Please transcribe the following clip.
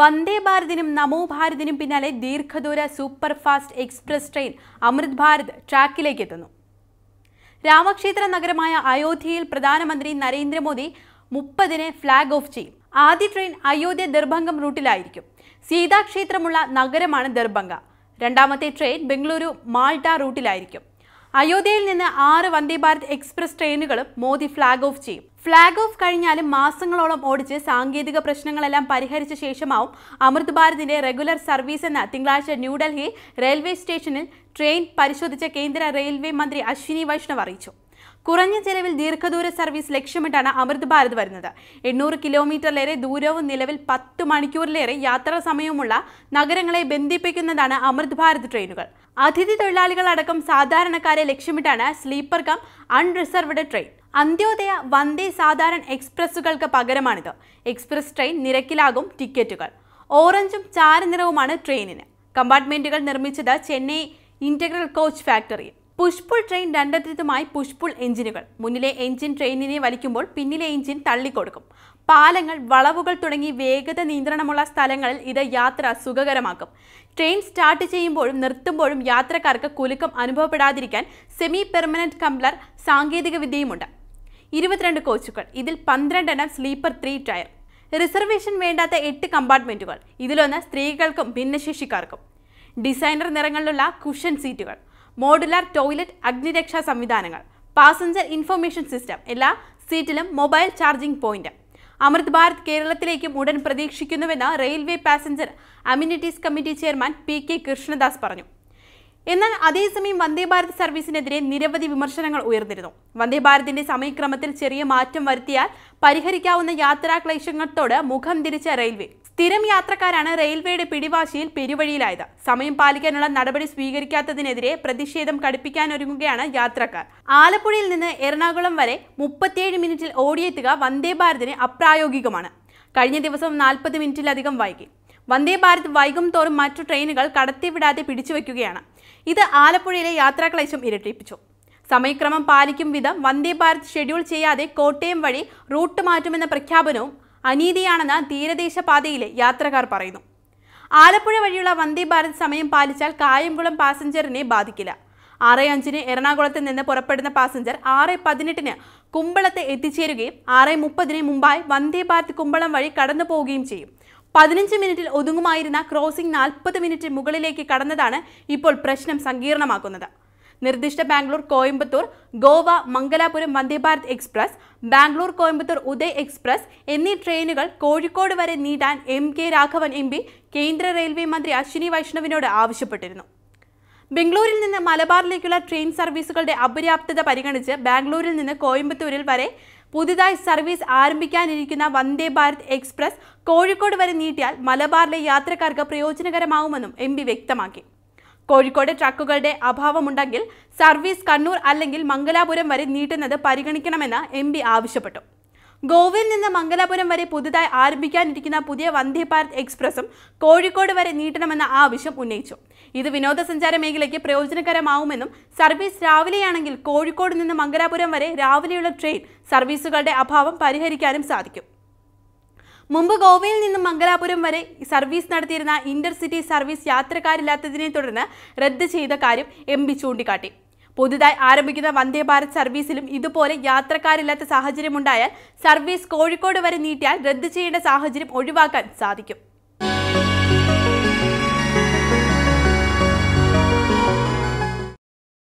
വന്ദേ ഭാരതിനും നമോ ഭാരതിനും പിന്നാലെ ദീർഘദൂര super fast express train Amrit Bharat ട്രാക്കിലേക്ക് എത്തുന്നു രാമക്ഷേത്ര നഗരമായ അയോധ്യയിൽ പ്രധാനമന്ത്രി നരേന്ദ്രമോദി മുപ്പതിന് ഫ്ലാഗ് ഓഫ് ചെയ്യും ആദ്യ ട്രെയിൻ അയോധ്യ ദർഭംഗം റൂട്ടിലായിരിക്കും സീതാക്ഷേത്രമുള്ള നഗരമാണ് ദർഭംഗ രണ്ടാമത്തെ ട്രെയിൻ ബംഗളൂരു മാൾട്ട റൂട്ടിലായിരിക്കും അയോധ്യയിൽ നിന്ന് ആറ് വന്ദേ ഭാരത് എക്സ്പ്രസ് ട്രെയിനുകളും മോദി ഫ്ളാഗ് ഓഫ് ചെയ്യും ഫ്ളാഗ് ഓഫ് കഴിഞ്ഞാലും മാസങ്ങളോളം ഓടിച്ച് സാങ്കേതിക പ്രശ്നങ്ങളെല്ലാം പരിഹരിച്ച ശേഷമാവും അമൃത് ഭാരതിന്റെ റെഗുലർ സർവീസ് എന്ന തിങ്കളാഴ്ച ന്യൂഡൽഹി റെയിൽവേ സ്റ്റേഷനിൽ ട്രെയിൻ പരിശോധിച്ച കേന്ദ്ര റെയിൽവേ മന്ത്രി അശ്വിനി വൈഷ്ണവ് അറിയിച്ചു കുറഞ്ഞ ചെലവിൽ ദീർഘദൂര സർവീസ് ലക്ഷ്യമിട്ടാണ് അമൃത് ഭാരത് വരുന്നത് എണ്ണൂറ് കിലോമീറ്ററിലേറെ ദൂരവും നിലവിൽ പത്ത് മണിക്കൂറിലേറെ യാത്രാ സമയവുമുള്ള നഗരങ്ങളെ ബന്ധിപ്പിക്കുന്നതാണ് അമൃത് ഭാരത് ട്രെയിനുകൾ അതിഥി തൊഴിലാളികൾ അടക്കം സാധാരണക്കാരെ ലക്ഷ്യമിട്ടാണ് sleeper cum unreserved train Antyodaya Vande സാധാരണ എക്സ്പ്രസ്സുകൾക്ക് പകരമാണിത് എക്സ്പ്രസ് ട്രെയിൻ നിരക്കിലാകും ടിക്കറ്റുകൾ ഓറഞ്ചും ചാരനിറവുമാണ് ട്രെയിനിന് കമ്പാർട്ട്മെന്റുകൾ നിർമ്മിച്ചത് ചെന്നൈ ഇന്റഗ്രൽ കോച്ച് ഫാക്ടറിയിൽ പുഷ്പുൾ ട്രെയിൻ രണ്ടെത്തിയതുമായി പുഷ്പുൾ എഞ്ചിനുകൾ മുന്നിലെ എഞ്ചിൻ ട്രെയിനിനെ വലിക്കുമ്പോൾ പിന്നിലെ എഞ്ചിൻ തള്ളിക്കൊടുക്കും പാലങ്ങൾ വളവുകൾ തുടങ്ങി വേഗത നിയന്ത്രണമുള്ള സ്ഥലങ്ങളിൽ ഇത് യാത്ര സുഖകരമാക്കും ട്രെയിൻ സ്റ്റാർട്ട് ചെയ്യുമ്പോഴും നിർത്തുമ്പോഴും യാത്രക്കാർക്ക് കുലുക്കം അനുഭവപ്പെടാതിരിക്കാൻ സെമി പെർമനന്റ് കംപ്ലർ സാങ്കേതികവിദ്യയുമുണ്ട് ഇരുപത്തിരണ്ട് കോച്ചുകൾ ഇതിൽ പന്ത്രണ്ടെണ്ണം സ്ലീപ്പർ ത്രീ ടയർ റിസർവേഷൻ വേണ്ടാത്ത എട്ട് കമ്പാർട്ട്മെൻറ്റുകൾ ഇതിലൊന്ന് സ്ത്രീകൾക്കും ഭിന്നശേഷിക്കാർക്കും ഡിസൈനർ നിറങ്ങളിലുള്ള കുഷൻ സീറ്റുകൾ മോഡുലാർ ടോയ്ലറ്റ് അഗ്നിരക്ഷാ സംവിധാനങ്ങൾ പാസഞ്ചർ ഇൻഫർമേഷൻ സിസ്റ്റം എല്ലാ സീറ്റിലും mobile charging point Amrit Bharat കേരളത്തിലേക്കും ഉടൻ പ്രതീക്ഷിക്കുന്നുവെന്ന് railway passenger amenities committee chairman P K Krishnadas പറഞ്ഞു എന്നാൽ അതേസമയം വന്ദേ ഭാരത് സർവീസിനെതിരെ നിരവധി വിമർശനങ്ങൾ ഉയർന്നിരുന്നു വന്ദേ ഭാരതിന്റെ സമയക്രമത്തിൽ ചെറിയ മാറ്റം വരുത്തിയാൽ പരിഹരിക്കാവുന്ന യാത്രാ ക്ലേശങ്ങളോട് മുഖം തിരിച്ച റെയിൽവേ സ്ഥിരം യാത്രക്കാരാണ് റെയിൽവേയുടെ പിടിവാശിയിൽ പെരുവഴിയിലായത് സമയം പാലിക്കാനുള്ള നടപടി സ്വീകരിക്കാത്തതിനെതിരെ പ്രതിഷേധം കടുപ്പിക്കാനൊരുങ്ങുകയാണ് യാത്രക്കാർ ആലപ്പുഴയിൽ നിന്ന് എറണാകുളം വരെ മുപ്പത്തിയേഴ് മിനിറ്റിൽ ഓടിയെത്തുക വന്ദേ ഭാരതിന് അപ്രായോഗികമാണ് കഴിഞ്ഞ ദിവസം നാൽപ്പത് മിനിറ്റിലധികം വൈകി വന്ദേ ഭാരത് വൈകും തോറും മറ്റു ട്രെയിനുകൾ കടത്തിവിടാതെ പിടിച്ചുവെക്കുകയാണ് ഇത് ആലപ്പുഴയിലെ യാത്രാക്ലേശം ഇരട്ടിപ്പിച്ചു സമയക്രമം പാലിക്കും വിധം വന്ദേ ഭാരത് ഷെഡ്യൂൾ ചെയ്യാതെ കോട്ടയം വഴി റൂട്ട് മാറ്റുമെന്ന പ്രഖ്യാപനവും അനീതിയാണെന്ന് തീരദേശ പാതയിലെ യാത്രക്കാർ പറയുന്നു ആലപ്പുഴ വഴിയുള്ള വന്ദേ ഭാരത് സമയം പാലിച്ചാൽ കായംകുളം പാസഞ്ചറിനെ ബാധിക്കില്ല ആറ് അഞ്ചിന് എറണാകുളത്ത് നിന്ന് പുറപ്പെടുന്ന പാസഞ്ചർ ആറ് പതിനെട്ടിന് കുമ്പളത്ത് എത്തിച്ചേരുകയും ആറ് മുപ്പതിന് മുമ്പായി വന്ദേ ഭാരത് കുമ്പളം വഴി കടന്നു പോവുകയും ചെയ്യും പതിനഞ്ച് മിനിറ്റിൽ ഒതുങ്ങുമായിരുന്ന ക്രോസിംഗ് നാൽപ്പത് മിനിറ്റ് മുകളിലേക്ക് കടന്നതാണ് ഇപ്പോൾ പ്രശ്നം സങ്കീർണമാക്കുന്നത് നിർദ്ദിഷ്ട ബാംഗ്ലൂർ കോയമ്പത്തൂർ ഗോവ മംഗലാപുരം വന്ദേഭാരത് എക്സ്പ്രസ് ബാംഗ്ലൂർ കോയമ്പത്തൂർ ഉദയ് എക്സ്പ്രസ് എന്നീ ട്രെയിനുകൾ കോഴിക്കോട് വരെ നീട്ടാൻ M K Raghavan M P കേന്ദ്ര റെയിൽവേ മന്ത്രി അശ്വിനി വൈഷ്ണവിനോട് ആവശ്യപ്പെട്ടിരുന്നു ബംഗളൂരിൽ നിന്ന് മലബാറിലേക്കുള്ള ട്രെയിൻ സർവീസുകളുടെ അപര്യാപ്തത പരിഗണിച്ച് ബാംഗ്ലൂരിൽ നിന്ന് കോയമ്പത്തൂരിൽ വരെ പുതുതായി സർവീസ് ആരംഭിക്കാനിരിക്കുന്ന വന്ദേ ഭാരത് എക്സ്പ്രസ് കോഴിക്കോട് വരെ നീട്ടിയാൽ മലബാറിലെ യാത്രക്കാർക്ക് പ്രയോജനകരമാവുമെന്നും എം വ്യക്തമാക്കി കോഴിക്കോട് ട്രക്കുകളുടെ അഭാവമുണ്ടെങ്കിൽ സർവീസ് കണ്ണൂർ അല്ലെങ്കിൽ മംഗലാപുരം വരെ നീട്ടുന്നത് പരിഗണിക്കണമെന്ന് എം ആവശ്യപ്പെട്ടു ഗോവയിൽ നിന്ന് മംഗലാപുരം വരെ പുതുതായി ആരംഭിക്കാനിരിക്കുന്ന പുതിയ വന്ദേ ഭാരത് എക്സ്പ്രസും കോഴിക്കോട് വരെ നീട്ടണമെന്ന ആവശ്യം ഉന്നയിച്ചു ഇത് വിനോദസഞ്ചാര മേഖലയ്ക്ക് പ്രയോജനകരമാവുമെന്നും സർവീസ് രാവിലെയാണെങ്കിൽ കോഴിക്കോട് നിന്ന് മംഗലാപുരം വരെ രാവിലെയുള്ള ട്രെയിൻ സർവീസുകളുടെ അഭാവം പരിഹരിക്കാനും സാധിക്കും മുമ്പ് ഗോവയിൽ നിന്നും മംഗലാപുരം വരെ സർവീസ് നടത്തിയിരുന്ന ഇന്റർസിറ്റി സർവീസ് യാത്രക്കാരില്ലാത്തതിനെ തുടർന്ന് റദ്ദ് ചെയ്ത കാര്യം എം ബി ചൂണ്ടിക്കാട്ടി പുതുതായി ആരംഭിക്കുന്ന വന്ദേ ഭാരത് സർവീസിലും ഇതുപോലെ യാത്രക്കാരില്ലാത്ത സാഹചര്യമുണ്ടായാൽ സർവീസ് കോഴിക്കോട് വരെ നീട്ടിയാൽ റദ്ദ് ചെയ്യേണ്ട സാഹചര്യം ഒഴിവാക്കാൻ സാധിക്കും